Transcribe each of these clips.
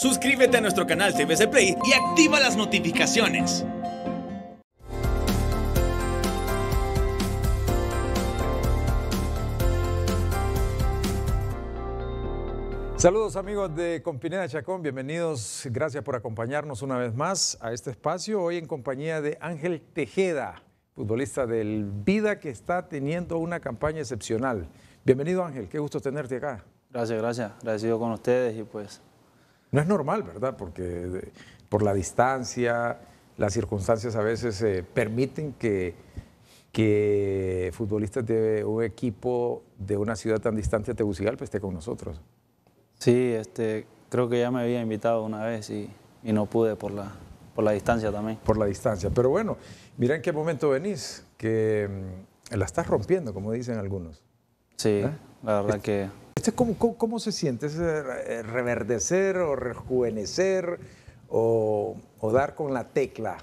Suscríbete a nuestro canal TVC Play y activa las notificaciones. Saludos amigos de Compineda Chacón, bienvenidos, gracias por acompañarnos una vez más a este espacio, hoy en compañía de Ángel Tejeda, futbolista del Vida que está teniendo una campaña excepcional. Bienvenido Ángel, qué gusto tenerte acá. Gracias, gracias, agradecido con ustedes y pues no es normal, ¿verdad? Porque eh, por la distancia, las circunstancias a veces eh, permiten que, que futbolistas de un equipo de una ciudad tan distante a Tegucigalpa esté con nosotros. Sí, este, creo que ya me había invitado una vez y, no pude por la, por la distancia también. Por la distancia. Pero bueno, mira en qué momento venís, que mm, la estás rompiendo, como dicen algunos. Sí, ¿Eh? la verdad que ¿Este cómo, cómo, se siente? ¿Es eh, reverdecer o rejuvenecer o, dar con la tecla?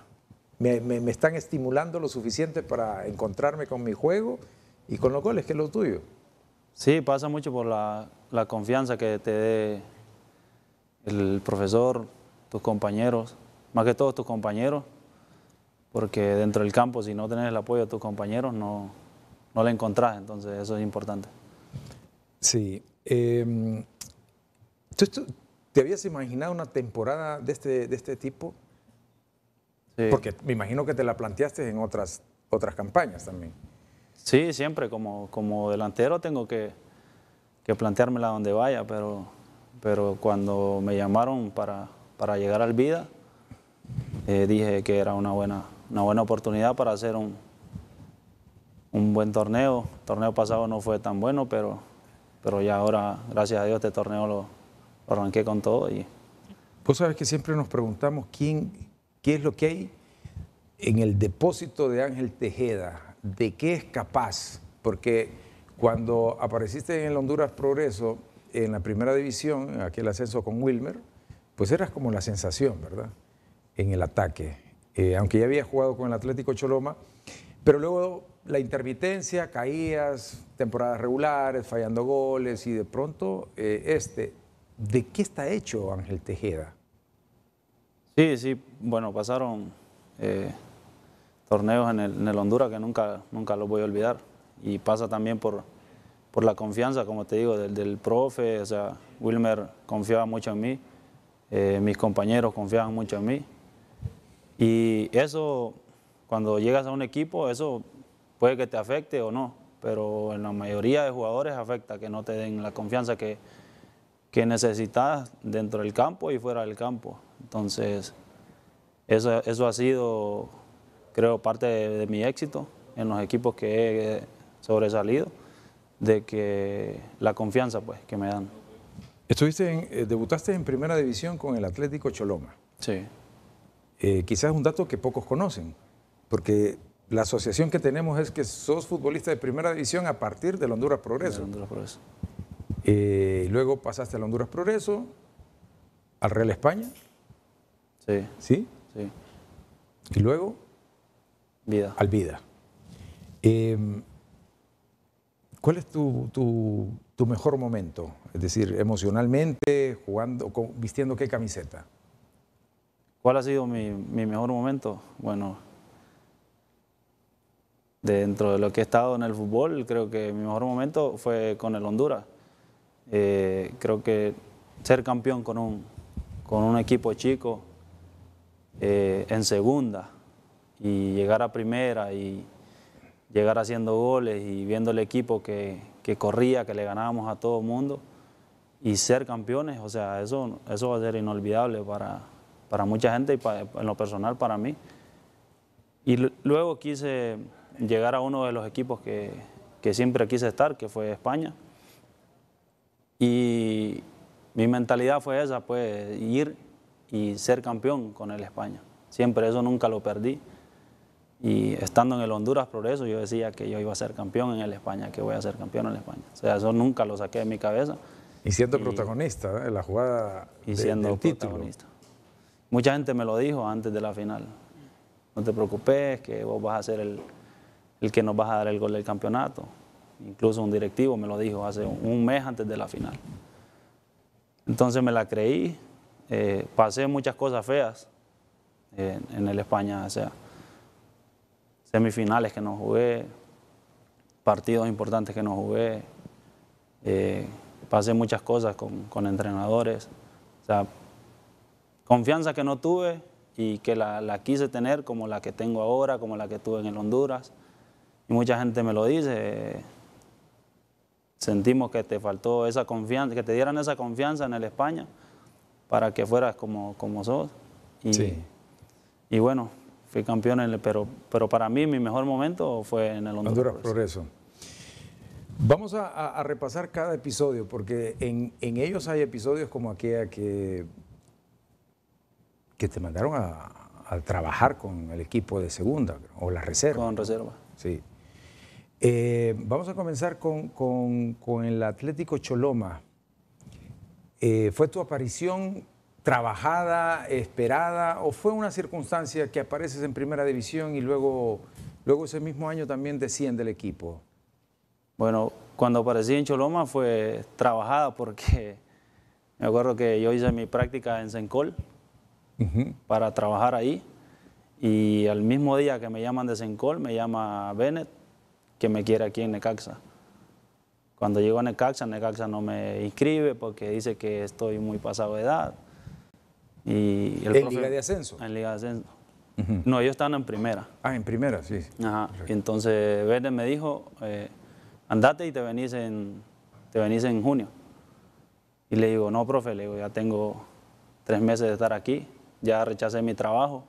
Me, me, están estimulando lo suficiente para encontrarme con mi juego y con los goles, que es lo tuyo. Sí, pasa mucho por la, la confianza que te dé el profesor, tus compañeros, más que todos tus compañeros, porque dentro del campo si no tenés el apoyo de tus compañeros no, no la encontrás, entonces eso es importante. Sí. Em, ¿tú, te habías imaginado una temporada de este, de este tipo? Porque me imagino que te la planteaste en otras, otras campañas también. Sí, siempre como, delantero tengo que, que planteármela donde vaya, pero, pero cuando me llamaron para, para llegar al Vida, eh, dije que era una buena, una buena oportunidad para hacer un, un buen torneo. El torneo pasado no fue tan bueno, pero pero ya ahora, gracias a Dios, este torneo lo, arranqué con todo. Y... Vos sabes que siempre nos preguntamos quién, qué es lo que hay en el depósito de Ángel Tejeda, de qué es capaz, porque cuando apareciste en el Honduras Progreso, en la primera división, aquel ascenso con Wilmer, pues eras como la sensación, ¿verdad? En el ataque, eh, aunque ya había jugado con el Atlético Choloma, pero luego la intermitencia, caídas, temporadas regulares, fallando goles y de pronto eh, este. ¿De qué está hecho Ángel Tejeda? Sí, sí, bueno, pasaron eh, torneos en el, en Honduras que nunca, nunca los voy a olvidar y pasa también por, por la confianza, como te digo, del, profe, o sea, Wilmer confiaba mucho en mí, eh, mis compañeros confiaban mucho en mí y eso, cuando llegas a un equipo, eso puede que te afecte o no, pero en la mayoría de jugadores afecta que no te den la confianza que, que necesitas dentro del campo y fuera del campo. Entonces, eso, ha sido, creo, parte de, mi éxito en los equipos que he sobresalido, de que la confianza pues, que me dan. Estuviste en, eh, debutaste en primera división con el Atlético Choloma. Sí. Quizás eh, quizás un dato que pocos conocen, porque la asociación que tenemos es que sos futbolista de primera división a partir del Honduras Progreso. De Honduras Progreso. Eh, luego pasaste al Honduras Progreso, al Real España. Sí. ¿Sí? Sí. Y luego. Vida. Al Vida. Em, ¿Cuál es tu, mejor momento? Es decir, emocionalmente, jugando, con, vistiendo qué camiseta. ¿Cuál ha sido mi, mi mejor momento? Bueno, dentro de lo que he estado en el fútbol, creo que mi mejor momento fue con el Honduras. Eh, creo que ser campeón con un, con un equipo chico eh, en segunda y llegar a primera y llegar haciendo goles y viendo el equipo que, corría, que le ganábamos a todo el mundo y ser campeones, o sea, eso, eso va a ser inolvidable para, para mucha gente y en lo personal para mí. Y luego quise llegar a uno de los equipos que, siempre quise estar, que fue España. Y mi mentalidad fue esa, pues ir y ser campeón con el España. Siempre eso nunca lo perdí. Y estando en el Honduras Progreso, yo decía que yo iba a ser campeón en el España, que voy a ser campeón en el España. O sea, eso nunca lo saqué de mi cabeza. Y siendo protagonista en ¿eh? la jugada y siendo protagonista. Mucha gente me lo dijo antes de la final. No te preocupes, que vos vas a ser el el que nos va a dar el gol del campeonato. Incluso un directivo me lo dijo hace un mes antes de la final. Entonces me la creí, eh, pasé muchas cosas feas eh, en el España, o sea, semifinales que no jugué, partidos importantes que no jugué, eh, pasé muchas cosas con, entrenadores, confianza que no tuve y que la quise tener como la que tengo ahora, como la que tuve en el Honduras. Y mucha gente me lo dice. Sentimos que te faltó esa confianza, que te dieran esa confianza en el España para que fueras como, como sos. Y, sí. y bueno, fui campeón, en el, pero, pero para mí mi mejor momento fue en el Honduras, Progreso. Vamos a, repasar cada episodio, porque en, en, ellos hay episodios como aquella que, que te mandaron a, a trabajar con el equipo de segunda o la reserva. Con reserva. Sí. Eh, vamos a comenzar con, el Atlético Choloma. Eh, ¿Fue tu aparición trabajada, esperada, o fue una circunstancia que apareces en primera división y luego, luego ese mismo año también desciende el equipo? Bueno, cuando aparecí en Choloma fue trabajada porque me acuerdo que yo hice mi práctica en Sencol para trabajar ahí y al mismo día que me llaman de Sencol me llama Bennett que me quiere aquí en Necaxa. Cuando llego a Necaxa, Necaxa no me inscribe porque dice que estoy muy pasado de edad. Y ¿En Liga de Ascenso? En Liga de Ascenso. No, ellos están en primera. Ah, en primera, sí. Ajá. Entonces Verde me dijo, eh, andate y te venís, en, te venís en junio. Y le digo, no, profe, le digo, ya tengo tres meses de estar aquí, ya rechacé mi trabajo,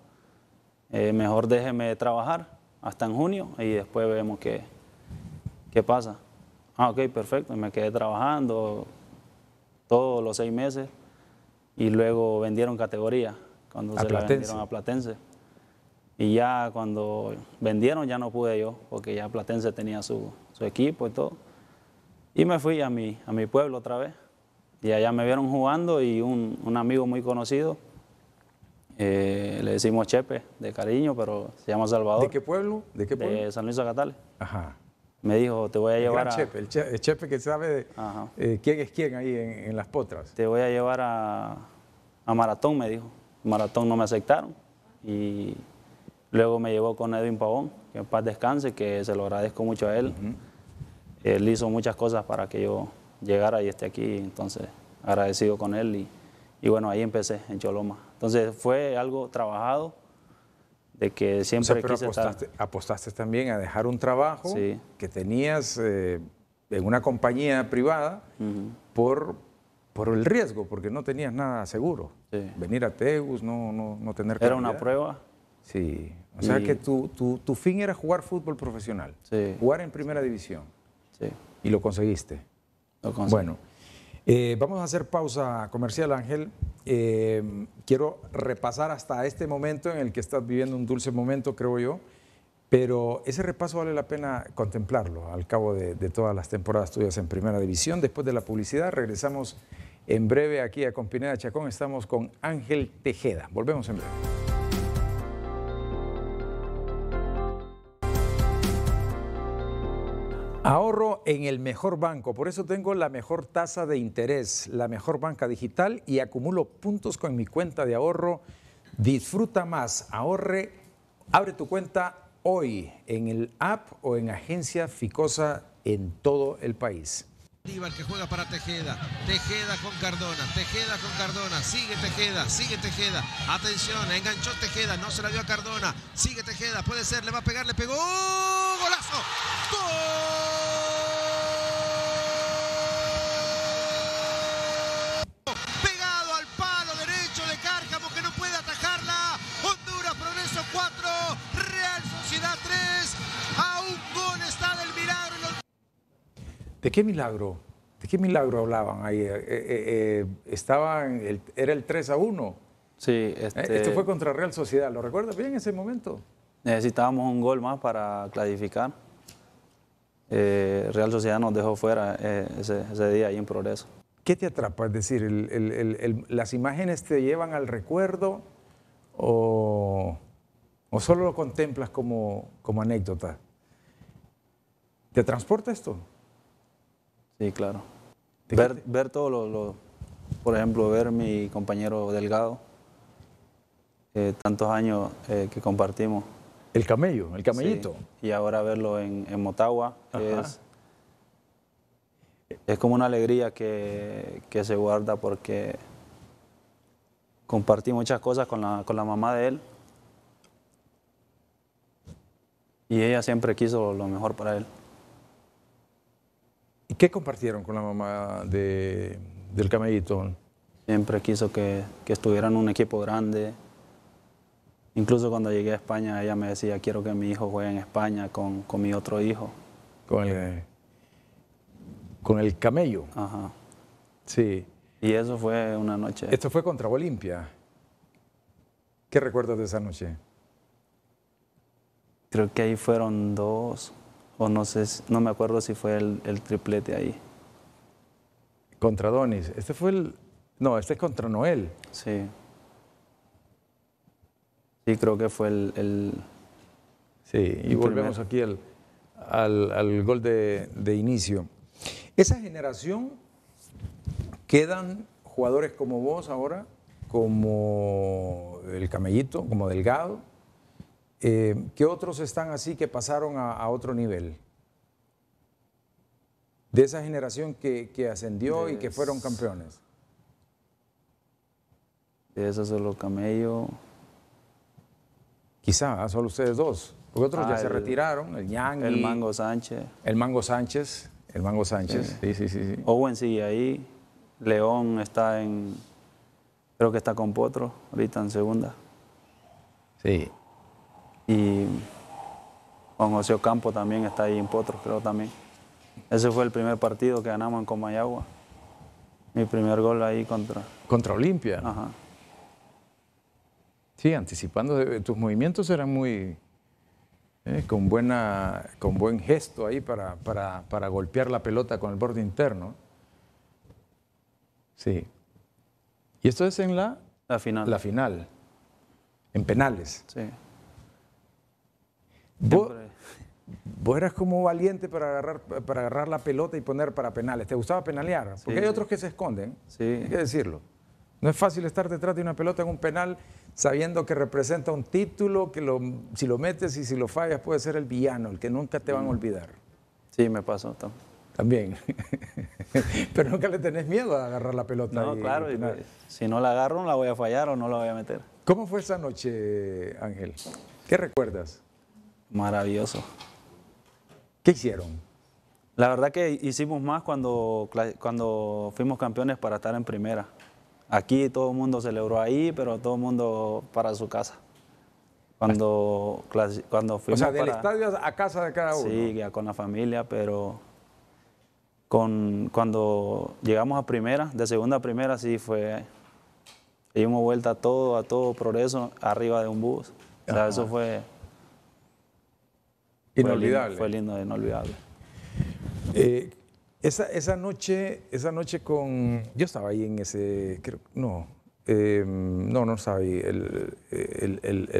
eh, mejor déjeme trabajar hasta en junio y después vemos qué, ¿Qué pasa? Ah, ok, perfecto. me quedé trabajando todos los seis meses y luego vendieron categoría cuando se Platense. la vendieron a Platense. Y ya cuando vendieron ya no pude yo, porque ya Platense tenía su, su equipo y todo. Y me fui a mi, a mi pueblo otra vez. Y allá me vieron jugando y un, amigo muy conocido, eh, le decimos Chepe, de cariño, pero se llama Salvador. ¿De qué pueblo? ¿De qué pueblo? San Luis Acatales. Ajá me dijo, te voy a llevar el a... Chepe, el, chepe, que sabe de, eh, quién es quién ahí en, las potras. Te voy a llevar a, a Maratón, me dijo. Maratón no me aceptaron. Y luego me llevó con Edwin Pavón, que en paz descanse, que se lo agradezco mucho a él. Él hizo muchas cosas para que yo llegara y esté aquí, entonces agradecido con él. Y, y bueno, ahí empecé en Choloma. Entonces fue algo trabajado de que siempre apostaste, también a dejar un trabajo que tenías eh, en una compañía privada por, por el riesgo, porque no tenías nada seguro. Venir a Teus, no, no, no tener... Era una prueba. Sí, o sea que tu, fin era jugar fútbol profesional, jugar en primera división. Y lo conseguiste. Lo conseguí. Eh, vamos a hacer pausa comercial, Ángel. Eh, quiero repasar hasta este momento en el que estás viviendo un dulce momento, creo yo, pero ese repaso vale la pena contemplarlo al cabo de, de todas las temporadas tuyas en Primera División. Después de la publicidad, regresamos en breve aquí a Compineda Chacón. Estamos con Ángel Tejeda. Volvemos en breve. Ahorro en el mejor banco, por eso tengo la mejor tasa de interés, la mejor banca digital y acumulo puntos con mi cuenta de ahorro. Disfruta más, ahorre, abre tu cuenta hoy en el app o en agencia Ficosa en todo el país. Ibar que juega para Tejeda. Tejeda con Cardona. Tejeda con Cardona. Sigue Tejeda. Sigue Tejeda. Atención. Enganchó Tejeda. No se la dio a Cardona. Sigue Tejeda. Puede ser. Le va a pegar. Le pegó. ¡Golazo! ¡Gol! ¿De qué milagro? ¿De qué milagro hablaban ahí? Eh, eh, eh, estaban, era el 3 a 1. Sí, este... esto fue contra Real Sociedad, ¿lo recuerdas bien ese momento? Necesitábamos un gol más para clasificar. Real Sociedad nos dejó fuera ese, día ahí en Progreso. ¿Qué te atrapa? Es decir, ¿las imágenes te llevan al recuerdo o, o solo lo contemplas como, como anécdota? ¿Te transporta esto? Sí, claro. Ver, ver todo lo, por ejemplo, ver mi compañero Delgado, eh, tantos años eh, que compartimos. El camello, el camellito. y ahora verlo en, en Motagua es, como una alegría que, se guarda porque compartí muchas cosas con la mamá de él y ella siempre quiso lo mejor para él. ¿Y qué compartieron con la mamá del camellito? Siempre quiso que, que un equipo grande. Incluso cuando llegué a España, ella me decía, quiero que mi hijo juegue en España con, con mi otro hijo. Con el, con el camello. Ajá. Sí. Y eso fue una noche. Esto fue contra Olimpia. ¿Qué recuerdas de esa noche? Creo que ahí fueron dos, o no sé, no me acuerdo si fue el, triplete ahí. Contra Donis. Este fue el. No, este es contra Noel. Sí. Sí, creo que fue el. sí, y volvemos aquí al, gol de, inicio. Esa generación quedan jugadores como vos ahora, como el Camellito, como Delgado, eh, ¿Qué otros están así que pasaron a, otro nivel? De esa generación que, ascendió y que pues, fueron campeones. De esos solo Camello. Quizá, solo ustedes dos. Los otros ya se retiraron, el Yang. El Mango Sánchez. El Mango Sánchez, el Mango Sánchez. Sí, sí, sí. sí, Owen sigue ahí. León está en. Creo que está con Potro, ahorita en segunda. Sí. Y Juan José Ocampo también está ahí en Potros, creo también. Ese fue el primer partido que ganamos en Comayagua. Mi primer gol ahí contra... Contra Olimpia. Ajá. Sí, anticipando, eh, tus movimientos eran muy... Eh, con, buena, con buen gesto ahí para, para, golpear la pelota con el borde interno. Sí. Y esto es en la... La final. La final. En penales. Sí. ¿Vos, vos, eras como valiente para agarrar, para agarrar la pelota y poner para penales. ¿Te gustaba penalear? Porque hay otros que se esconden. Sí. Hay que decirlo. No es fácil estar detrás de una pelota en un penal sabiendo que representa un título, que lo, si lo metes y si lo fallas puede ser el villano, el que nunca te van a mm. olvidar. Sí, me pasó. También. Pero nunca le tenés miedo a agarrar la pelota. No, claro. si no la agarro, no la voy a fallar o no la voy a meter. ¿Cómo fue esa noche, Ángel? ¿Qué recuerdas? Maravilloso. ¿Qué hicieron? La verdad que hicimos más cuando, cuando fuimos campeones para estar en primera. Aquí todo el mundo celebró ahí, pero todo el mundo para su casa. Cuando, cuando fuimos. O sea, del estadio a casa de cada uno. Sí, con la familia, pero con, cuando llegamos a primera, de segunda a primera, sí fue. Dimos vuelta a todo, a todo progreso, arriba de un bus. eso ah. fue Inolvidable. Fue lindo, inolvidable. Eh, esa, esa, noche, esa noche con. Yo estaba ahí en ese. no. Em, no, no estaba ahí.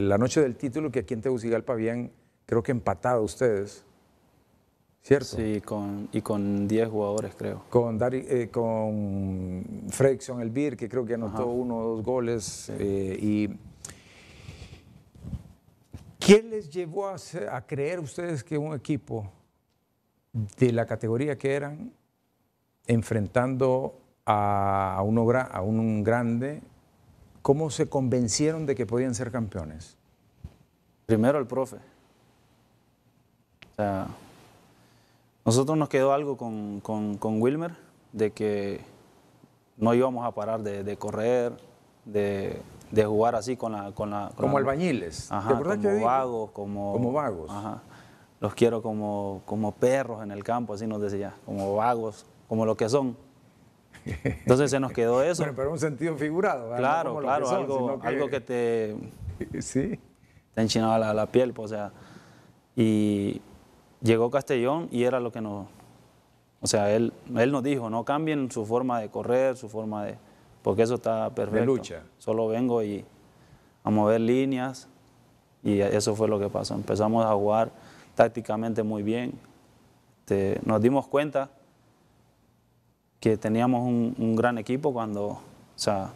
la noche del título que aquí en Tegucigalpa habían, creo que empatado ustedes. ¿Cierto? Sí, con, y con 10 jugadores, creo. Con, Dari, eh, con Fredrickson Elvir, que creo que anotó uno o dos goles. Eh, y ¿Quién les llevó a, creer ustedes que un equipo de la categoría que eran, enfrentando a, un grande, cómo se convencieron de que podían ser campeones? Primero el profe. O sea, nosotros nos quedó algo con, Wilmer, de que no íbamos a parar de correr, de de jugar así con la... Con como albañiles. Ajá, como vagos, como... vagos. Ajá. Los quiero como, como perros en el campo, así nos decía, como vagos, como lo que son. Entonces se nos quedó eso. Pero pero un sentido figurado. ¿verdad? Claro, claro, algo, que... algo, que... te... Te enchinaba la, la piel, pues, o sea... Y llegó Castellón y era lo que nos... O sea, él, él nos dijo, no cambien su forma de correr, su forma de porque eso está perfecto. Solo vengo y a mover líneas y eso fue lo que pasó. Empezamos a jugar tácticamente muy bien. Este, nos dimos cuenta que teníamos un, gran equipo cuando o sea,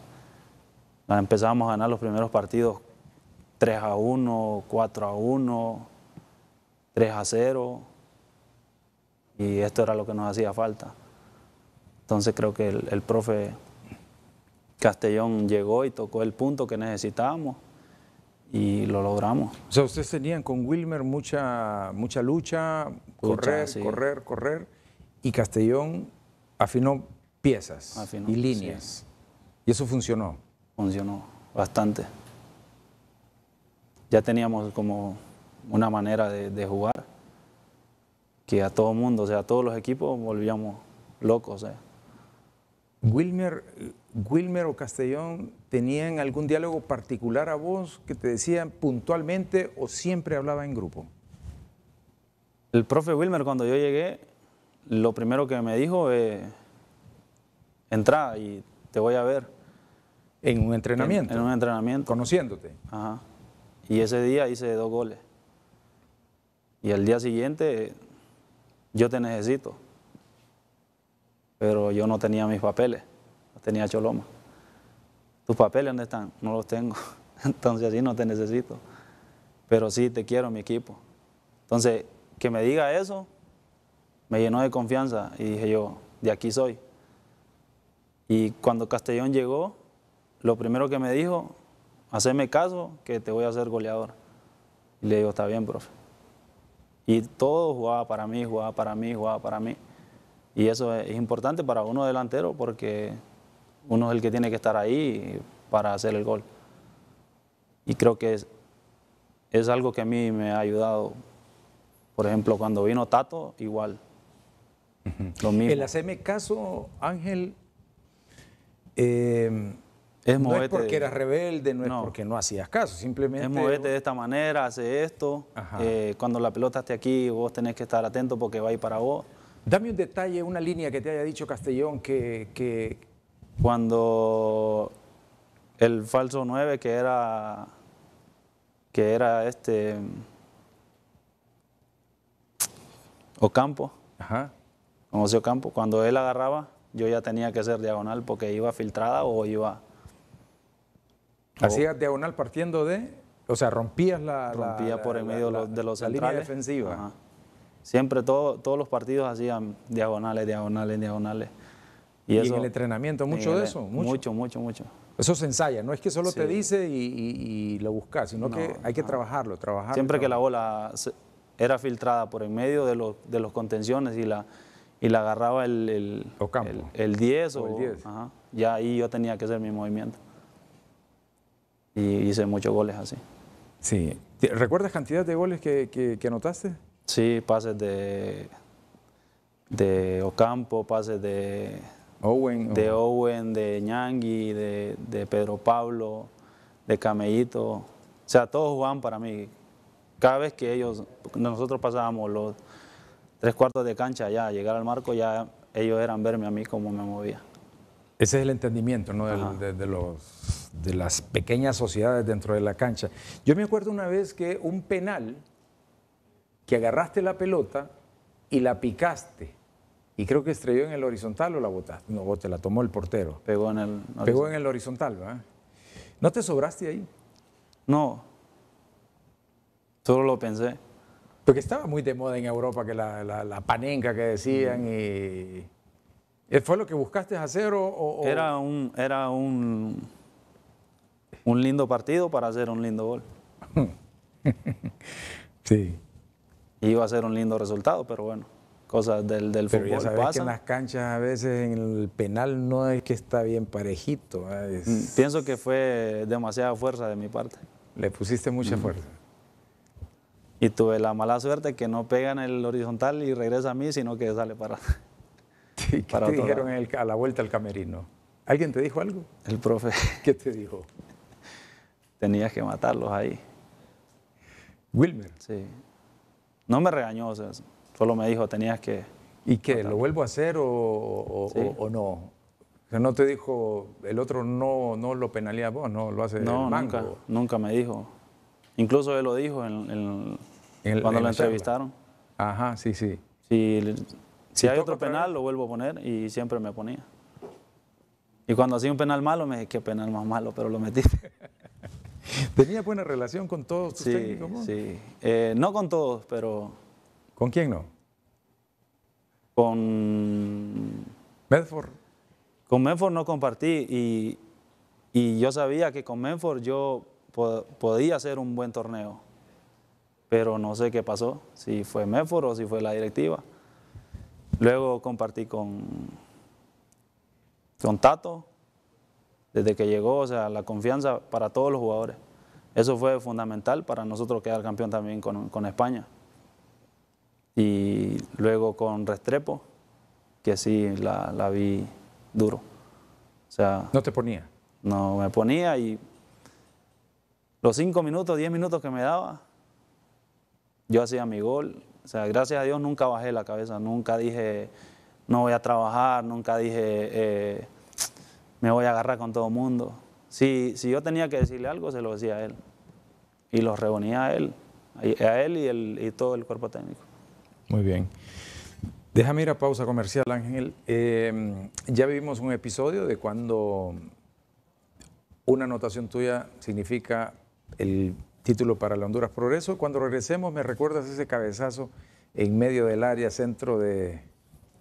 empezamos a ganar los primeros partidos 3 a 1, 4 a 1, 3 a 0. Y esto era lo que nos hacía falta. Entonces creo que el profe Castellón llegó y tocó el punto que necesitábamos y lo logramos. O sea, ustedes tenían con Wilmer mucha, mucha lucha, correr, correr, correr, y Castellón afinó piezas y líneas. Y eso funcionó. Funcionó bastante. Ya teníamos como una manera de, jugar que a todo mundo, o sea, a todos los equipos volvíamos locos. Eh. Wilmer Wilmer o Castellón tenían algún diálogo particular a vos que te decían puntualmente o siempre hablaba en grupo? El profe Wilmer, cuando yo llegué, lo primero que me dijo es: entra y te voy a ver. ¿En un entrenamiento? En, en un entrenamiento. Conociéndote. Ajá. Y ese día hice dos goles. Y al día siguiente, yo te necesito. Pero yo no tenía mis papeles tenía Choloma. ¿Tus papeles dónde están? No los tengo. Entonces así no te necesito. Pero sí te quiero, mi equipo. Entonces, que me diga eso, me llenó de confianza y dije yo, de aquí soy. Y cuando Castellón llegó, lo primero que me dijo, haceme caso que te voy a hacer goleador. Y le digo, está bien, profe. Y todo jugaba para mí, jugaba para mí, jugaba para mí. Y eso es importante para uno delantero porque uno es el que tiene que estar ahí para hacer el gol. Y creo que es, es algo que a mí me ha ayudado. Por ejemplo, cuando vino Tato, igual. Lo mismo. El hacerme caso, Ángel, eh, es no es porque eras rebelde, no, es porque no hacías caso, simplemente... Es moverte de esta manera, hace esto, eh, cuando la pelota esté aquí vos tenés que estar atento porque va a ir para vos. Dame un detalle, una línea que te haya dicho Castellón que, cuando el falso 9 que era que era este Ocampo, Ajá. Ocampo, cuando él agarraba, yo ya tenía que ser diagonal porque iba filtrada o iba... hacía diagonal partiendo de, o sea, rompías la... Rompía por el medio de los la Línea defensiva. Siempre todos los partidos hacían diagonales, diagonales, diagonales. Y, en el entrenamiento, mucho de eso. Mucho. mucho, mucho, Eso se ensaya, no es que solo te dice y, lo buscas, sino que hay que trabajarlo, trabajarlo. Siempre que la bola era filtrada por en medio de los, contenciones y la, y la agarraba el, el, 10 o, el 10. ya ahí yo tenía que hacer mi movimiento. Y hice muchos goles así. Sí. ¿Recuerdas cantidad de goles que, que, anotaste? Sí, pases de, de Ocampo, pases de, de Owen, de Ñangui, de, Pedro Pablo, de Camellito. O sea, todos jugaban para mí. Cada vez que ellos, nosotros pasábamos los tres cuartos de cancha ya, llegar al marco, ya ellos eran verme a mí como me movía. Ese es el entendimiento ¿no? de las pequeñas sociedades dentro de la cancha. Yo me acuerdo una vez que un penal, que agarraste la pelota y la picaste y creo que estrelló en el horizontal o la botaste. No, te la tomó el portero. Pegó en el horizontal. en el horizontal, ¿No te sobraste ahí? No. Solo lo pensé. Porque estaba muy de moda en Europa que la, la, panenca que decían y... ¿eh? ¿Fue lo que buscaste hacer o...? o... Era, un, era un, un lindo partido para hacer un lindo gol. sí. Iba a ser un lindo resultado, pero bueno cosas del, del fútbol. en las canchas a veces en el penal no es que está bien parejito. Ah, mm, pienso que fue demasiada fuerza de mi parte. Le pusiste mucha mm. fuerza. Y tuve la mala suerte que no pega en el horizontal y regresa a mí, sino que sale para. ¿Qué para te dijeron a la vuelta al camerino? ¿Alguien te dijo algo? El profe. ¿Qué te dijo? Tenías que matarlos ahí. Wilmer. Sí. No me regañó, o sea, Solo me dijo, tenías que... ¿Y qué? ¿Lo vuelvo a hacer o, o, no? no te dijo, el otro no, no lo penalía vos, no lo hace no, Nunca, nunca me dijo. Incluso él lo dijo en, cuando lo entrevistaron. Ajá, sí, sí. Si, hay otro penal, lo vuelvo a poner y siempre me ponía. Y cuando hacía un penal malo, me dije, qué penal más malo, pero lo metí. ¿Tenía buena relación con todos tus sí, Sí, eh, no con todos, pero ¿Con quién no? Con... Medford. Con Medford no compartí y, yo sabía que con Medford yo podía hacer un buen torneo, pero no sé qué pasó, si fue Medford o si fue la directiva. Luego compartí con, con Tato, desde que llegó, o sea, la confianza para todos los jugadores. Eso fue fundamental para nosotros quedar campeón también con España y luego con Restrepo, que sí la, vi duro. O sea, ¿No te ponía? No, me ponía y los cinco minutos, diez minutos que me daba, yo hacía mi gol. O sea, gracias a Dios nunca bajé la cabeza, nunca dije no voy a trabajar, nunca dije eh, me voy a agarrar con todo el mundo. Si, si yo tenía que decirle algo, se lo decía a él. Y los reunía a él, a él y, el, y todo el cuerpo técnico. Muy bien. Déjame ir a pausa comercial, Ángel. Em, ya vivimos un episodio de cuando una anotación tuya significa el título para la Honduras Progreso. Cuando regresemos, me recuerdas ese cabezazo en medio del área centro de.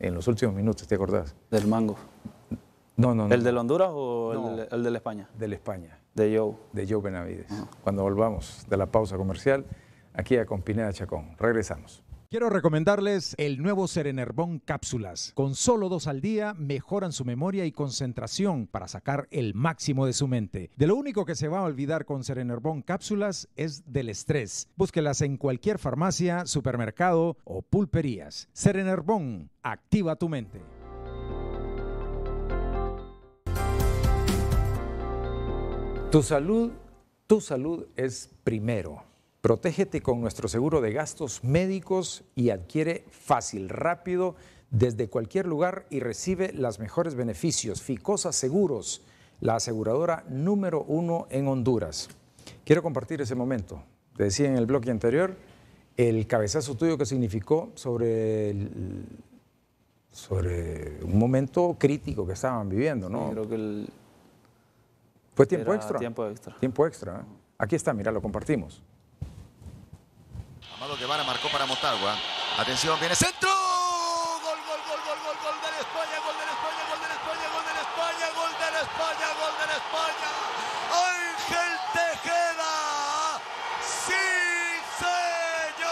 En los últimos minutos, ¿te acordás? Del mango. No, no, no. ¿El de Honduras o el, de la España? Del España. De Joe. De Joe Benavides. Ah. Cuando volvamos de la pausa comercial, aquí a Compineda Chacón. Regresamos. Quiero recomendarles el nuevo Serenerbón Cápsulas. Con solo dos al día mejoran su memoria y concentración para sacar el máximo de su mente. De lo único que se va a olvidar con Serenerbón Cápsulas es del estrés. Búsquelas en cualquier farmacia, supermercado o pulperías. Serenerbón, activa tu mente. Tu salud, tu salud es primero. Protégete con nuestro seguro de gastos médicos y adquiere fácil, rápido, desde cualquier lugar y recibe los mejores beneficios. Ficosa Seguros, la aseguradora número uno en Honduras. Quiero compartir ese momento. Te decía en el bloque anterior el cabezazo tuyo que significó sobre, sobre un momento crítico que estaban viviendo, ¿no? creo que el... Fue tiempo extra. Tiempo extra. Tiempo extra. ¿eh? Aquí está, mira, lo compartimos que Guevara marcó para Motagua. Atención, viene centro. Gol, gol, gol, gol, gol, gol de España, gol de España, gol de España, gol de España, gol de la España, gol de España. Ángel Tejeda. Sí, señor.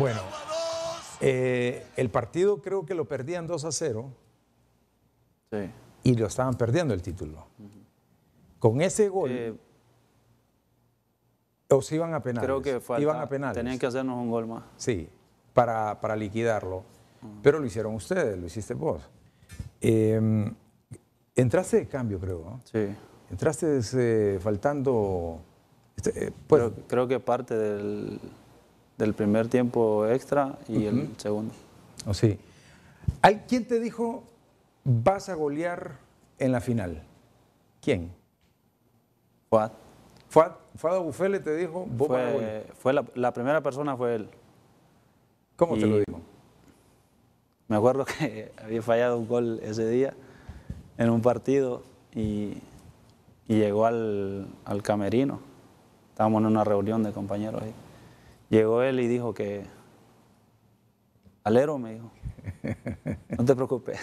Bueno, eh, el partido creo que lo perdían 2 a 0 y lo estaban perdiendo el título. Con ese gol... Eh, o iban a penales. Creo que iban a Tenían que hacernos un gol más. Sí, para, liquidarlo. Pero lo hicieron ustedes, lo hiciste vos. Em, entraste de cambio, creo. Sí. Entraste eh, faltando... Este, pues, creo que parte del del primer tiempo extra y el segundo. O oh, sí. ¿Hay ¿Quién te dijo vas a golear en la final? ¿Quién? Fuad. Fuad, Fuad te dijo fue, la, primera persona fue él. ¿Cómo te lo dijo? Me acuerdo que había fallado un gol ese día en un partido y, llegó al, al camerino. Estábamos en una reunión de compañeros ahí Llegó él y dijo que, alero me dijo, no te preocupes,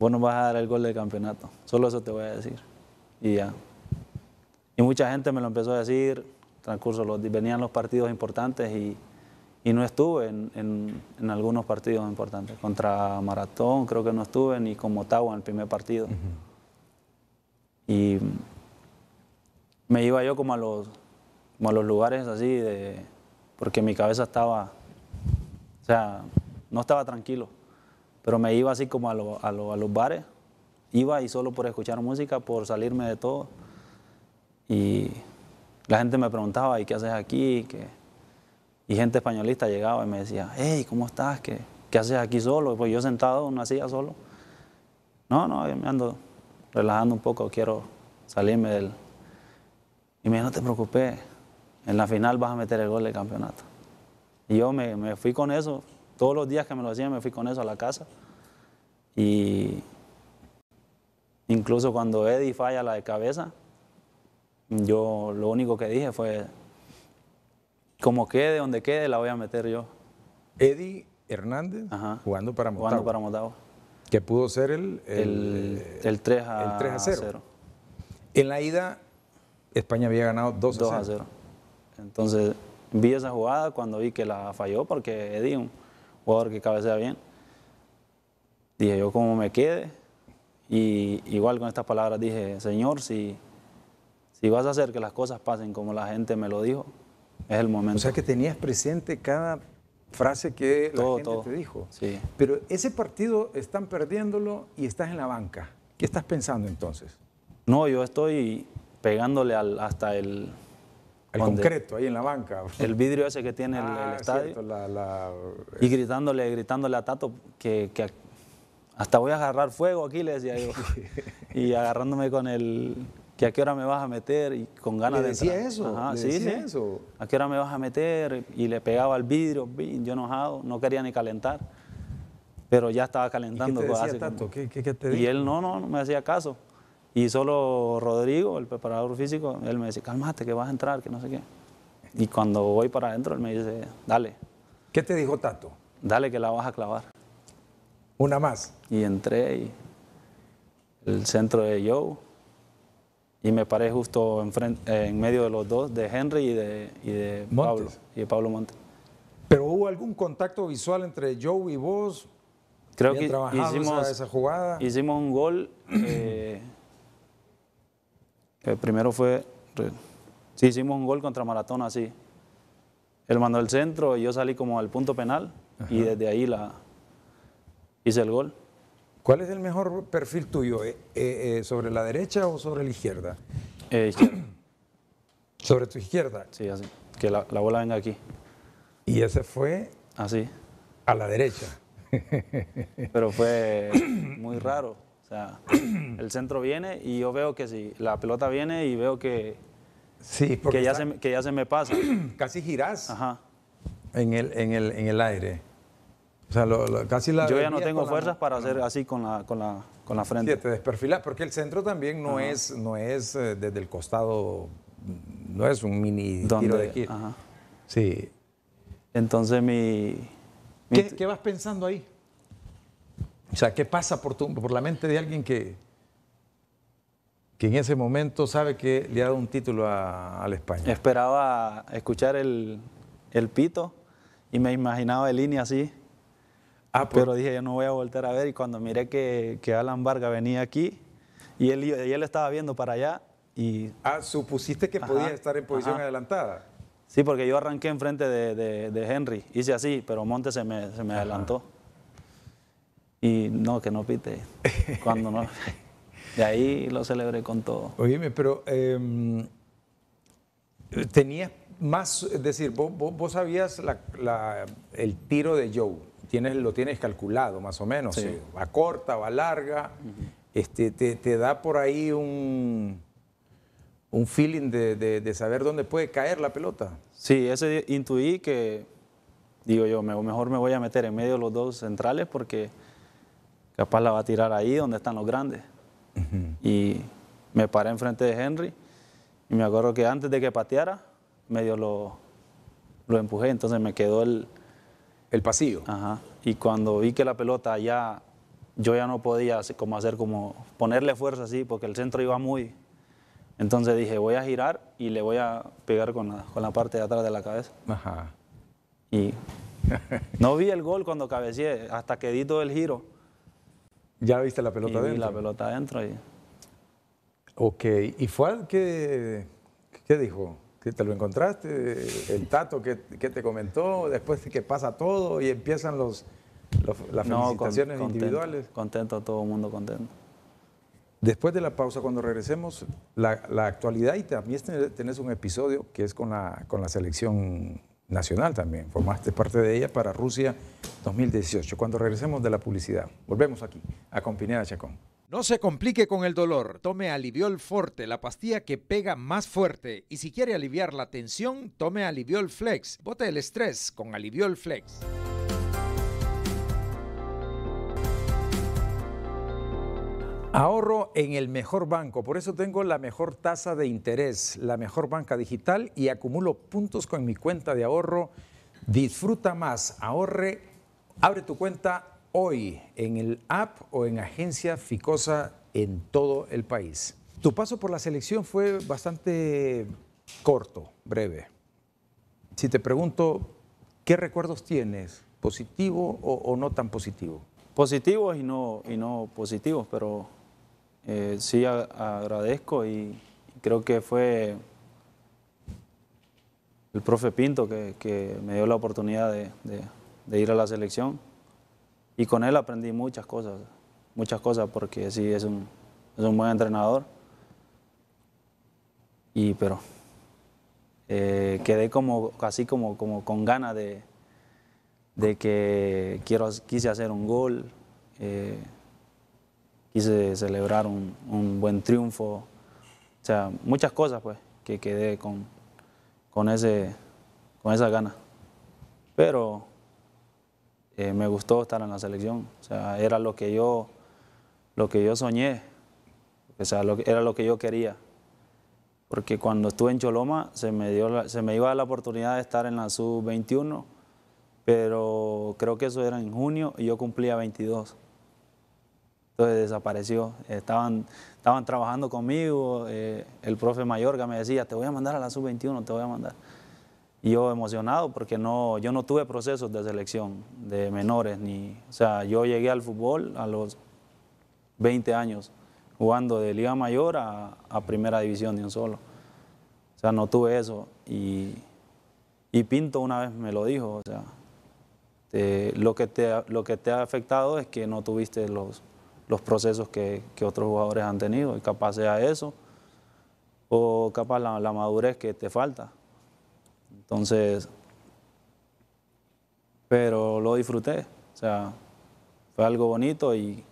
vos nos vas a dar el gol del campeonato, solo eso te voy a decir. Y ya. Y mucha gente me lo empezó a decir, transcurso, los, venían los partidos importantes y, no estuve en, algunos partidos importantes. Contra Maratón creo que no estuve, ni con Motagua en el primer partido. Y me iba yo como a los como a los lugares así, de, porque mi cabeza estaba, o sea, no estaba tranquilo, pero me iba así como a, a, los bares, iba y solo por escuchar música, por salirme de todo. Y la gente me preguntaba, ¿y qué haces aquí? Y gente españolista llegaba y me decía, hey, ¿cómo estás? ¿Qué, haces aquí solo? Y pues yo sentado en una silla solo. No, no, yo me ando relajando un poco, quiero salirme del... Y me no te preocupes, en la final vas a meter el gol del campeonato. Y yo me, fui con eso, todos los días que me lo hacían me fui con eso a la casa. Y incluso cuando Eddie falla la de cabeza, yo lo único que dije fue, como quede, donde quede, la voy a meter yo. Eddie Hernández jugando para Motagua. Jugando para Motagua. Que pudo ser el, el, 3, a, 0. 0. En la ida, España había ganado 2 a 0. 2 a 0. Entonces vi esa jugada cuando vi que la falló porque di un jugador que cabecea bien, dije yo ¿cómo me quede. Y igual con estas palabras dije, Señor, si, si vas a hacer que las cosas pasen como la gente me lo dijo, es el momento. O sea que tenías presente cada frase que la gente te dijo. Sí. Pero ese partido están perdiéndolo y estás en la banca. ¿Qué estás pensando entonces? No, yo estoy pegándole hasta el el concreto ahí en la banca. El vidrio ese que tiene el, ah, estadio. y gritándole, gritándole a Tato que, hasta voy a agarrar fuego aquí, le decía yo. y agarrándome con el que a qué hora me vas a meter y con ganas de decir entrar. eso, le eso. A qué hora me vas a meter y le pegaba al vidrio, yo enojado, no quería ni calentar. Pero ya estaba calentando. qué y él no, no, no me hacía caso. Y solo Rodrigo, el preparador físico, él me dice, cálmate, que vas a entrar, que no sé qué. Y cuando voy para adentro, él me dice, dale. ¿Qué te dijo Tato? Dale, que la vas a clavar. Una más. Y entré y el centro de Joe. Y me paré justo en, medio de los dos, de Henry y de, y Pablo. Y de Pablo Monte ¿Pero hubo algún contacto visual entre Joe y vos? Creo que hicimos, jugada. hicimos un gol. Eh, primero fue, sí, hicimos un gol contra Maratón así. Él mandó el centro y yo salí como al punto penal y desde ahí la, hice el gol. ¿Cuál es el mejor perfil tuyo? Eh, eh, eh, ¿Sobre la derecha o sobre la izquierda? ¿Sobre tu izquierda? Sí, así. Que la, bola venga aquí. Y ese fue... Así. A la derecha. Pero fue muy raro. el centro viene y yo veo que si sí, la pelota viene y veo que, sí, porque ya, se, que ya se me pasa. Casi girás Ajá. En, el, en, el, en el aire. O sea, casi la Yo ya no tengo fuerzas para hacer así con la, con la, con la frente. Sí, te desperfilas, porque el centro también no es, no es eh, desde el costado, no es un mini ¿Dónde? tiro de aquí. Sí. Entonces mi... mi ¿Qué, ¿Qué, vas pensando ahí? O sea, ¿qué pasa por, por la mente de alguien que, que en ese momento sabe que le ha dado un título a, España? Esperaba escuchar el, el, pito y me imaginaba el línea así. Ah, pues. Pero dije, yo no voy a volver a ver. Y cuando miré que, que Alan Varga venía aquí y él, y él estaba viendo para allá. Y, ah, supusiste que podía estar en posición adelantada. Sí, porque yo arranqué enfrente de, de, Henry. Hice así, pero Monte se me, se me adelantó. Y no, que no pite. Cuando no. De ahí lo celebré con todo. Oíme, pero em, tenías más, es decir, vos, vos, sabías el tiro de Joe, tienes, lo tienes calculado más o menos, va corta, va larga, este, te, da por ahí un, un feeling de, saber dónde puede caer la pelota. Sí, ese intuí que, digo yo, mejor me voy a meter en medio de los dos centrales porque capaz la va a tirar ahí donde están los grandes. Y me paré enfrente de Henry y me acuerdo que antes de que pateara, medio lo, lo empujé, entonces me quedó el... pasillo. Y cuando vi que la pelota ya, yo ya no podía como hacer como ponerle fuerza así, porque el centro iba muy... Entonces dije, voy a girar y le voy a pegar con la, parte de atrás de la cabeza. Y no vi el gol cuando cabeceé, hasta que di todo el giro. ¿Ya viste la pelota y dentro? Vi la pelota adentro ahí. Ok, ¿y fue que, qué dijo? ¿Que te lo encontraste? ¿El tato que, te comentó? Después que pasa todo y empiezan los, las felicitaciones individuales. Contento, todo el mundo contento. Después de la pausa, cuando regresemos, la, actualidad y también tenés un episodio que es con con la selección nacional también. Formaste parte de ella para Rusia 2018. Cuando regresemos de la publicidad, volvemos aquí a Compineda Chacón. No se complique con el dolor. Tome Aliviol Forte, la pastilla que pega más fuerte. Y si quiere aliviar la tensión, tome Aliviol Flex. Bote el estrés con Aliviol Flex. Ahorro en el mejor banco, por eso tengo la mejor tasa de interés, la mejor banca digital y acumulo puntos con mi cuenta de ahorro. Disfruta más, ahorre, abre tu cuenta hoy en el app o en agencia Ficosa en todo el país. Tu paso por la selección fue bastante corto, breve. Si te pregunto, ¿qué recuerdos tienes? ¿Positivo o, no tan positivo? Positivos y no, y no positivos, pero eh, sí agradezco y creo que fue el profe Pinto que, me dio la oportunidad de, ir a la selección y con él aprendí muchas cosas, muchas cosas porque sí es un, es un buen entrenador. Y pero eh, quedé como casi como, con ganas de, que quiero, quise hacer un gol. Eh, quise celebrar un, buen triunfo, o sea, muchas cosas pues, que quedé con, con, ese, con esa gana. Pero eh, me gustó estar en la selección, o sea, era lo que yo, lo que yo soñé, o sea, era lo que yo quería. Porque cuando estuve en Choloma se me, dio se me iba la oportunidad de estar en la sub-21, pero creo que eso era en junio y yo cumplía 22. Entonces desapareció. Estaban, estaban trabajando conmigo, eh, el profe Mayorga me decía, te voy a mandar a la sub-21, te voy a mandar. Y yo emocionado porque no, yo no tuve procesos de selección de menores. Ni, o sea, yo llegué al fútbol a los 20 años, jugando de Liga Mayor a, Primera División de un solo. O sea, no tuve eso. Y, y Pinto una vez me lo dijo, o sea, lo, que te, lo que te ha afectado es que no tuviste los los procesos que, otros jugadores han tenido y capaz sea eso o capaz la, madurez que te falta. Entonces, pero lo disfruté, o sea, fue algo bonito y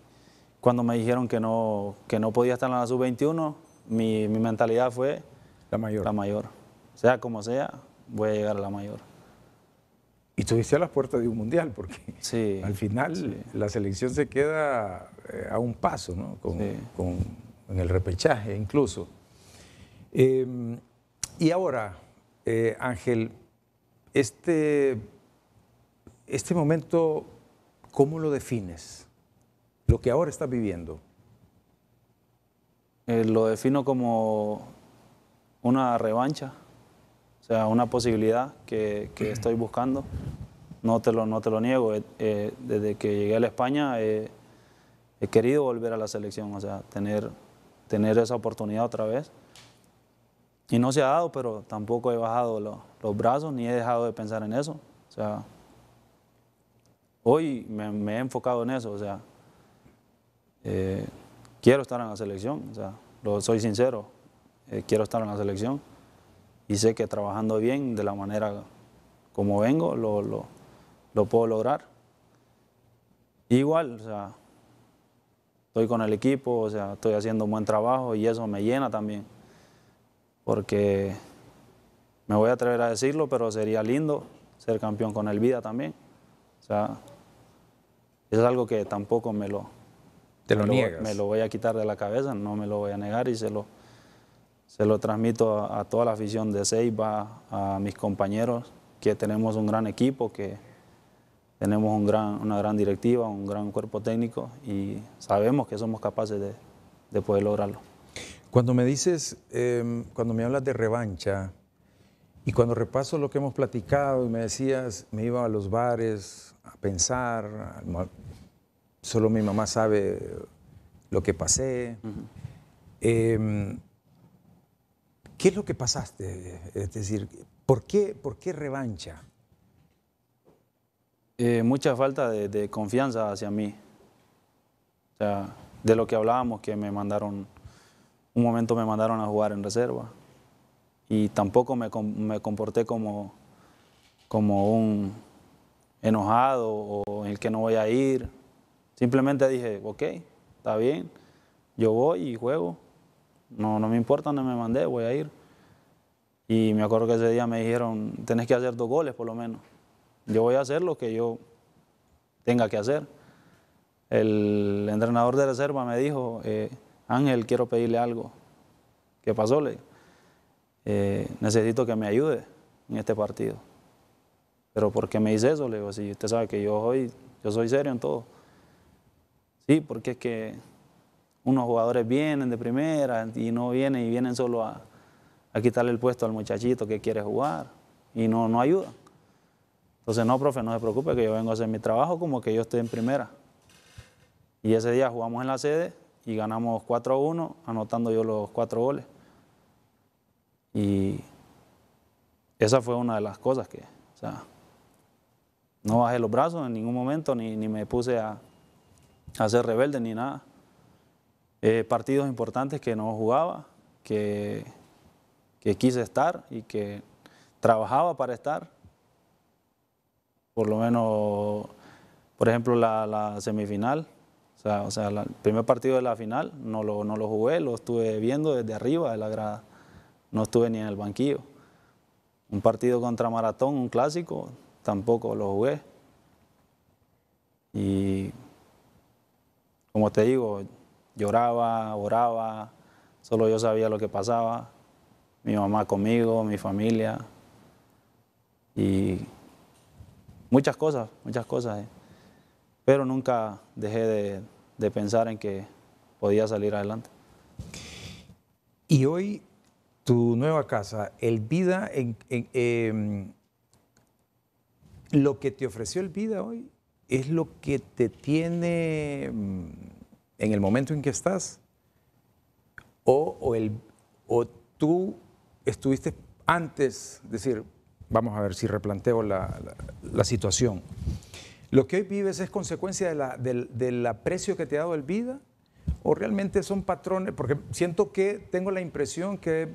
cuando me dijeron que no, que no podía estar en la sub-21, mi, mentalidad fue la mayor. mayor. Sea como sea, voy a llegar a la mayor. Y estuviste a las puertas de un mundial, porque al final la selección se queda eh, a un paso, ¿no? con, el repechaje incluso. Em, y ahora, eh, Ángel, este, este momento, ¿cómo lo defines? Lo que ahora estás viviendo. Eh, lo defino como una revancha, o sea, una posibilidad que, estoy buscando. No te lo, no te lo niego. desde que llegué a la España he querido volver a la selección, o sea, tener, tener esa oportunidad otra vez. Y no se ha dado, pero tampoco he bajado los brazos ni he dejado de pensar en eso. O sea, hoy me, he enfocado en eso, o sea, eh, quiero estar en la selección, o sea, lo, soy sincero, eh, quiero estar en la selección y sé que trabajando bien, de la manera como vengo, lo, lo, lo puedo lograr. igual, o sea, estoy con el equipo, o sea, estoy haciendo un buen trabajo y eso me llena también. Porque me voy a atrever a decirlo, pero sería lindo ser campeón con el Vida también. O sea, eso es algo que tampoco me lo... Te lo, niegas. me lo voy a quitar de la cabeza, no me lo voy a negar y se lo, se lo transmito a, toda la afición de Seiba, a mis compañeros, que tenemos un gran equipo, que tenemos una gran directiva, un gran cuerpo técnico y sabemos que somos capaces de, poder lograrlo. Cuando me dices, em, cuando me hablas de revancha y cuando repaso lo que hemos platicado y me decías, me iba a los bares a pensar, solo mi mamá sabe lo que pasé. Em, ¿Qué es lo que pasaste? Es decir, ¿por qué, por qué revancha? Eh, mucha falta de, confianza hacia mí. de lo que hablábamos, que me mandaron, un momento me mandaron a jugar en reserva. Y tampoco me, comporté como, como un enojado o el que no voy a ir. Simplemente dije, ok, está bien, yo voy y juego. No, no me importa dónde me mandé, voy a ir. Y me acuerdo que ese día me dijeron, tenés que hacer dos goles por lo menos. Yo voy a hacer lo que yo tenga que hacer. El entrenador de reserva me dijo, eh, Ángel, quiero pedirle algo. ¿Qué pasó? Le eh, necesito que me ayude en este partido. ¿Pero por qué me dice eso? Le digo, si usted sabe que yo soy, yo soy serio en todo. Sí, porque es que unos jugadores vienen de primera y no vienen y vienen solo a, quitarle el puesto al muchachito que quiere jugar y no, no ayudan. Entonces, no, profe, no se preocupe que yo vengo a hacer mi trabajo como que yo estoy en primera. Y ese día jugamos en la sede y ganamos 4 a 1, anotando yo los cuatro goles. Y esa fue una de las cosas que, o sea, no bajé los brazos en ningún momento, ni, me puse a, ser rebelde, ni nada. Eh, partidos importantes que no jugaba, que, que quise estar y que trabajaba para estar por lo menos, por ejemplo, la, semifinal, o sea, el primer partido de la final no lo, no lo jugué, lo estuve viendo desde arriba de la grada, no estuve ni en el banquillo. Un partido contra Maratón, un clásico, tampoco lo jugué. Y como te digo, lloraba, oraba, solo yo sabía lo que pasaba, mi mamá conmigo, mi familia. Y muchas cosas, muchas cosas. Eh. Pero nunca dejé de, pensar en que podía salir adelante. Y hoy tu nueva casa, el Vida, em, lo que te ofreció el Vida hoy es lo que te tiene mm, en el momento en que estás. O, el, o tú estuviste antes, decir, Vamos a ver si replanteo la, situación. ¿Lo que hoy vives es consecuencia de la, del, aprecio que te ha dado el vida? ¿O realmente son patrones? Porque siento que tengo la impresión que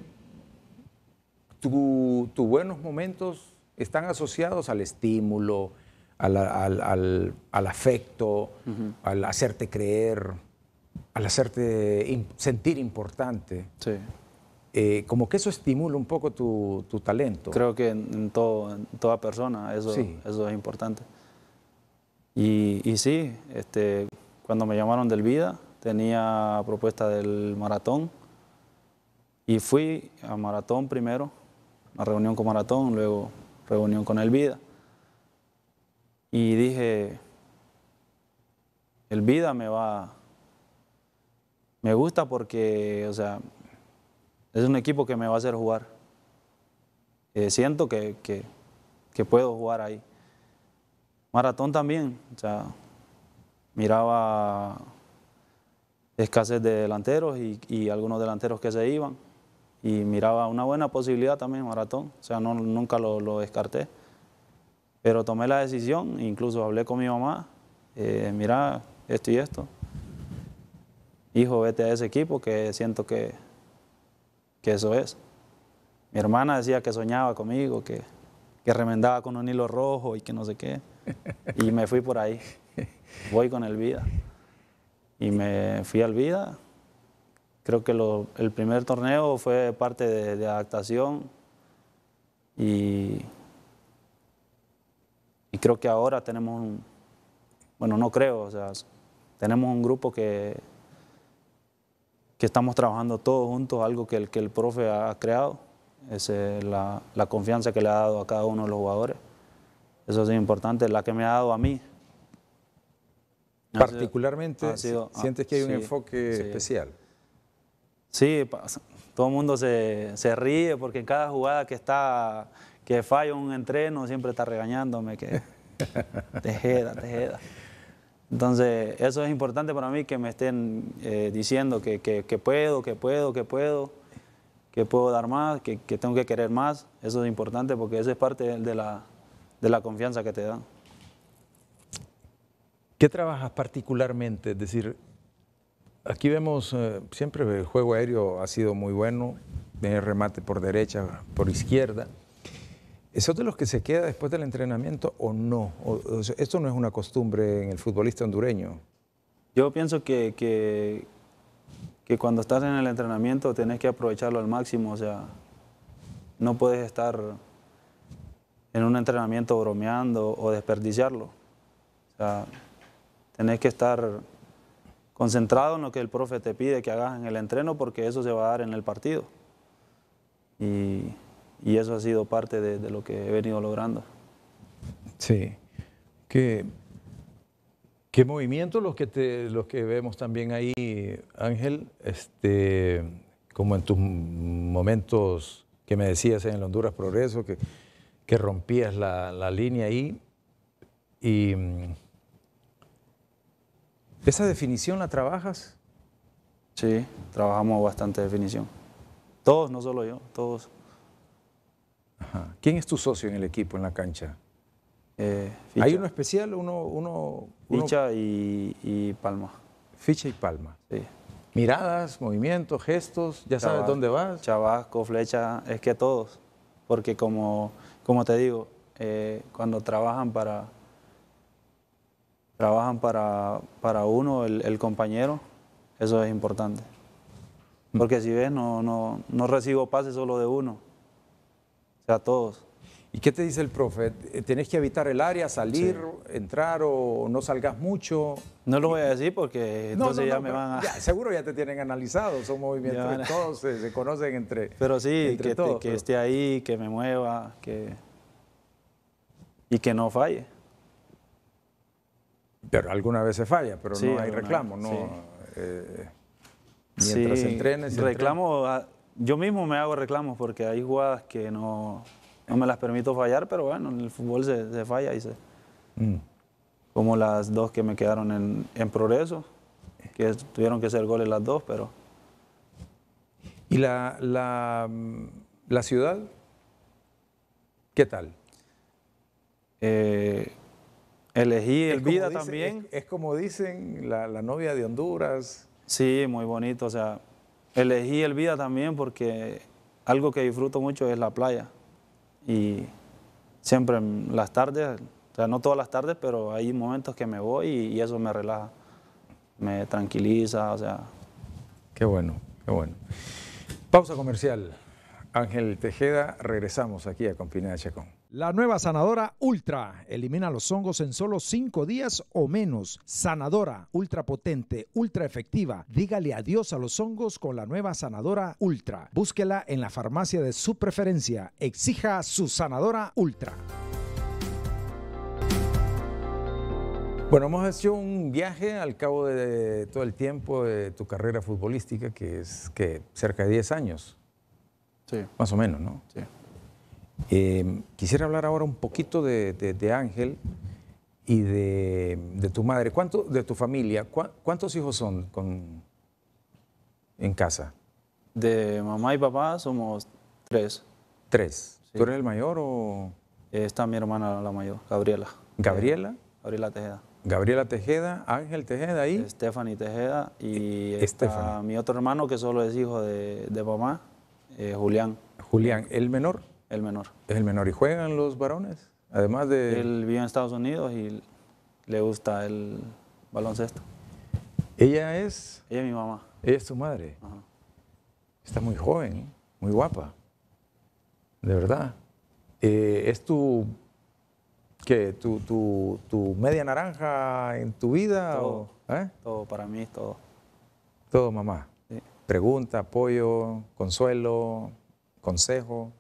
tus buenos momentos están asociados al estímulo, al, afecto, al hacerte creer, al hacerte sentir importante. Sí. Eh, como que eso estimula un poco tu, tu talento. Creo que en, todo, en toda persona eso, eso es importante. Y, sí, este, cuando me llamaron del Vida, tenía propuesta del maratón y fui a maratón primero, a reunión con maratón, luego reunión con el Vida. Y dije, el Vida me va, me gusta porque, o sea, es un equipo que me va a hacer jugar. Eh, siento que, puedo jugar ahí. Maratón también. O sea, miraba escasez de delanteros y, algunos delanteros que se iban. Y miraba una buena posibilidad también, maratón. O sea, no, nunca lo, descarté. Pero tomé la decisión, incluso hablé con mi mamá. Eh, mira, esto y esto. Hijo, vete a ese equipo que siento que, que eso es. Mi hermana decía que soñaba conmigo, que, remendaba con un hilo rojo y que no sé qué. Y me fui por ahí. Voy con el Vida. Y me fui al Vida. Creo que el primer torneo fue parte de, adaptación. Y, y, creo que ahora tenemos un. Bueno, no creo, o sea, tenemos un grupo que, estamos trabajando todos juntos, algo que el, que el profe ha creado, es eh, la, confianza que le ha dado a cada uno de los jugadores. Eso es importante, la que me ha dado a mí. Particularmente, ah, ¿sientes que hay un enfoque especial? Sí, todo el mundo se, se, ríe porque en cada jugada que está que falla un entreno siempre está regañándome que te jeda entonces, eso es importante para mí, que me estén eh, diciendo que, que, puedo, que puedo, que puedo, que puedo dar más, que, tengo que querer más. Eso es importante porque eso es parte de la, de la confianza que te dan. ¿Qué trabajas particularmente? Es decir, aquí vemos, eh, siempre el juego aéreo ha sido muy bueno, tiene remate por derecha, por izquierda. ¿Eso de los que se queda después del entrenamiento o no? esto no es una costumbre en el futbolista hondureño. Yo pienso que, que, cuando estás en el entrenamiento tenés que aprovecharlo al máximo, o sea, no puedes estar en un entrenamiento bromeando o desperdiciarlo. O tenés que estar concentrado en lo que el profe te pide que hagas en el entreno porque eso se va a dar en el partido. Y y eso ha sido parte de, lo que he venido logrando. Sí. ¿Qué, qué movimientos los que, los que vemos también ahí, Ángel? Este, como en tus momentos que me decías en el Honduras Progreso, que, que rompías la, línea ahí. Y mm, ¿Esa definición la trabajas? Sí, trabajamos bastante definición. Todos, no solo yo, todos. ¿Quién es tu socio en el equipo, en la cancha? Eh, ¿Hay uno especial? Uno, uno, Ficha y, Palma. Ficha y Palma. Sí. Miradas, movimientos, gestos, ya sabes dónde vas. Chabasco, flecha, es que todos. Porque como, te digo, eh, cuando trabajan para trabajan para, uno, el, compañero, eso es importante. Mm. Porque si ves, no, no recibo pases solo de uno. O sea, todos. ¿Y qué te dice el profe? ¿Tienes que evitar el área, salir, entrar o no salgas mucho? No lo voy a decir porque entonces ya me van a... seguro ya te tienen analizado, son movimientos todos, se, conocen entre Pero sí, que, esté ahí, que me mueva, que... Y que no falle. Pero alguna vez se falla, pero no hay reclamo, ¿no? Sí. Eh, mientras entrenes... Reclamo yo mismo me hago reclamos porque hay jugadas que no, no me las permito fallar, pero bueno, en el fútbol se, falla y se... Mm. Como las dos que me quedaron en, progreso, que tuvieron que ser goles las dos, pero... ¿Y la, ciudad? ¿Qué tal? Eh, elegí el Vida también. Es, como dicen la, la novia de Honduras. Sí, muy bonito, o sea, Elegí el vida también porque algo que disfruto mucho es la playa. Y siempre en las tardes, o sea, no todas las tardes, pero hay momentos que me voy y, eso me relaja, me tranquiliza, o sea. Qué bueno, qué bueno. Pausa comercial. Ángel Tejeda, regresamos aquí a Compinada de Chacón. La nueva sanadora Ultra elimina los hongos en solo 5 días o menos. Sanadora, ultra potente, ultra efectiva. Dígale adiós a los hongos con la nueva sanadora Ultra. Búsquela en la farmacia de su preferencia. Exija su sanadora Ultra. Bueno, hemos hecho un viaje al cabo de todo el tiempo de tu carrera futbolística, que es que cerca de 10 años. Sí. Más o menos, ¿no? Sí. Eh, quisiera hablar ahora un poquito de, Ángel y de, tu madre. ¿Cuánto, de tu familia, ¿cuántos hijos son en casa? De mamá y papá somos tres. ¿Tres? ¿Tú eres el mayor o...? Está mi hermana la mayor, Gabriela. ¿Gabriela? Gabriela Tejeda. Gabriela Tejeda, Ángel Tejeda y... Stephanie Tejeda y eh, Estefani. mi otro hermano que solo es hijo de, mamá, eh, Julián. Julián, ¿el menor? El menor. El menor. ¿Y juegan los varones? Además de... Él vive en Estados Unidos y le gusta el baloncesto. ¿Ella es? Ella es mi mamá. Ella es tu madre. Está muy joven, muy guapa. De verdad. Eh, ¿Es tu, qué, tu, tu, media naranja en tu vida? Todo, ¿eh? todo para mí, todo. Todo, mamá. Pregunta, apoyo, consuelo, consejo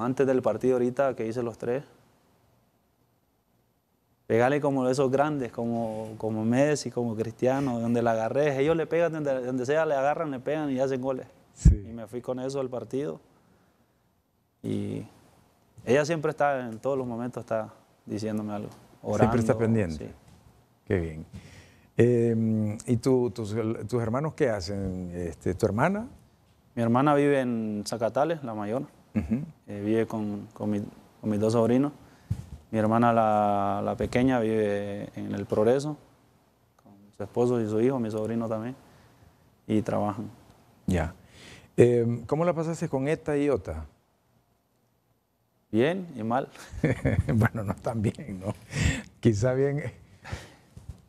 antes del partido ahorita que hice los tres, pegale como esos grandes, como, como Messi, como Cristiano, donde la agarré, ellos le pegan, donde, sea le agarran, le pegan y hacen goles. Y me fui con eso al partido. Y ella siempre está, en todos los momentos está diciéndome algo. Orando, siempre está pendiente. Qué bien. Em, ¿Y tus, hermanos qué hacen? Este, ¿Tu hermana? Mi hermana vive en Zacatales, la mayor. Eh, vive con, mis dos sobrinos. Mi hermana, la, pequeña, vive en El Progreso con su esposo y su hijo, mi sobrino también, y trabajan. Ya. Em, ¿Cómo la pasaste con esta y otra Bien y mal. bueno, no tan bien, ¿no? Quizá bien.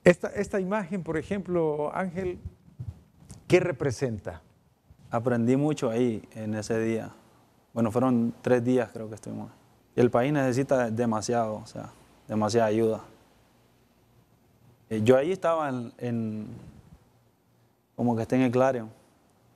Esta, esta imagen, por ejemplo, Ángel, ¿qué representa? Aprendí mucho ahí en ese día. Bueno, fueron tres días creo que estuvimos. el país necesita demasiado, o sea, demasiada ayuda. Eh, yo ahí estaba en, como que está en el Clarion,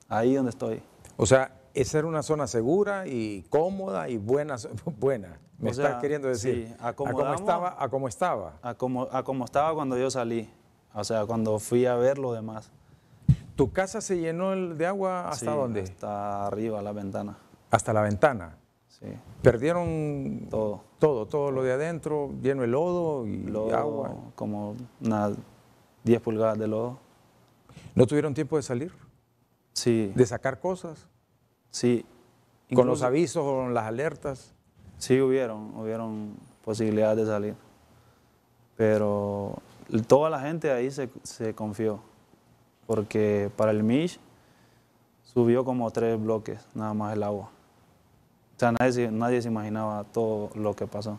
ahí donde estoy. O sea, esa era una zona segura y cómoda y buena, buena. Me estás queriendo decir. Sí, a cómo estaba, a cómo estaba. A como, a cómo estaba cuando yo salí. O sea, cuando fui a ver lo demás. ¿Tu casa se llenó de agua hasta sí, dónde? Hasta arriba, la ventana hasta la ventana. Perdieron todo. todo, todo lo de adentro, lleno de lodo y lodo, agua. Como unas 10 pulgadas de lodo. ¿No tuvieron tiempo de salir? Sí. ¿De sacar cosas? Sí. ¿Con los avisos o las alertas? Sí, hubieron, hubieron posibilidades de salir. Pero toda la gente ahí se, se confió. Porque para el MISH subió como tres bloques, nada más el agua. O sea, nadie, nadie se imaginaba todo lo que pasó.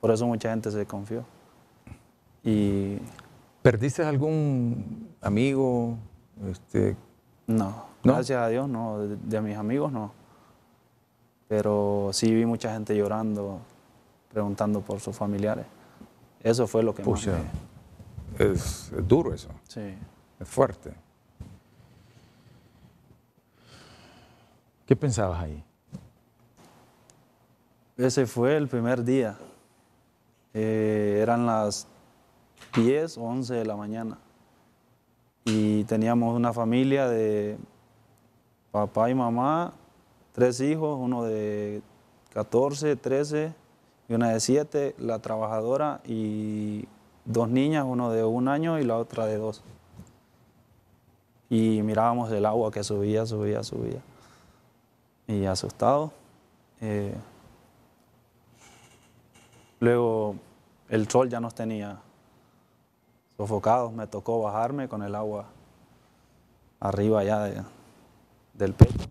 Por eso mucha gente se confió. Y... ¿Perdiste algún amigo? Este... No, gracias a Dios, no. De, mis amigos, no. Pero sí vi mucha gente llorando, preguntando por sus familiares. Eso fue lo que más me... es duro eso. Sí. Es fuerte. ¿Qué pensabas ahí? Ese fue el primer día. Eh, eran las 10 o 11 de la mañana. Y teníamos una familia de papá y mamá, tres hijos, uno de 14, 13 y una de 7, la trabajadora y dos niñas, uno de un año y la otra de dos. Y mirábamos el agua que subía, subía, subía. Y asustado. Eh, Luego el sol ya nos tenía sofocados, me tocó bajarme con el agua arriba ya del pecho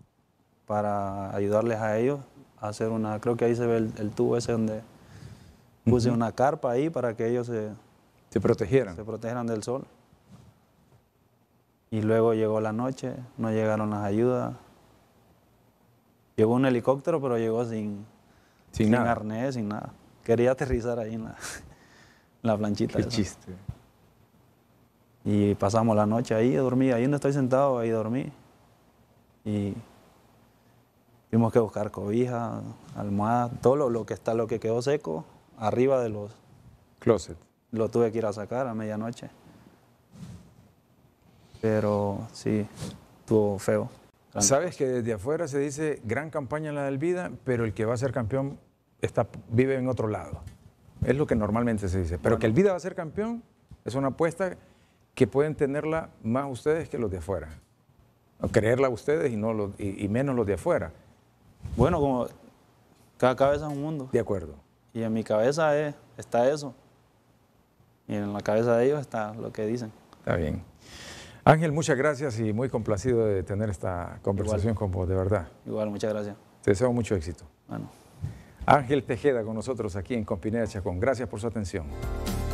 para ayudarles a ellos a hacer una, creo que ahí se ve el, tubo ese donde puse una carpa ahí para que ellos se, se protegieran. Se del sol. Y luego llegó la noche, no llegaron las ayudas. Llegó un helicóptero, pero llegó sin, sin, arnés, sin nada quería aterrizar ahí en la, planchita. Qué chiste. Y pasamos la noche ahí, dormí, ahí no estoy sentado, ahí dormí. Y tuvimos que buscar cobija, almohada, todo lo, que está, lo que quedó seco, arriba de los closet. Lo tuve que ir a sacar a medianoche. Pero sí, estuvo feo. Sabes que desde afuera se dice gran campaña en la del Vida, pero el que va a ser campeón vive en otro lado. Es lo que normalmente se dice. Pero que el Vida va a ser campeón es una apuesta que pueden tenerla más ustedes que los de afuera. creerla ustedes y, no y, menos los de afuera. Bueno, como cada cabeza es un mundo. De acuerdo. Y en mi cabeza eh, está eso. Y en la cabeza de ellos está lo que dicen. Está bien. Ángel, muchas gracias y muy complacido de tener esta conversación con vos, de verdad. Igual, muchas gracias. Te deseo mucho éxito. Bueno. Ángel Tejeda con nosotros aquí en Compineda Chacón. Gracias por su atención.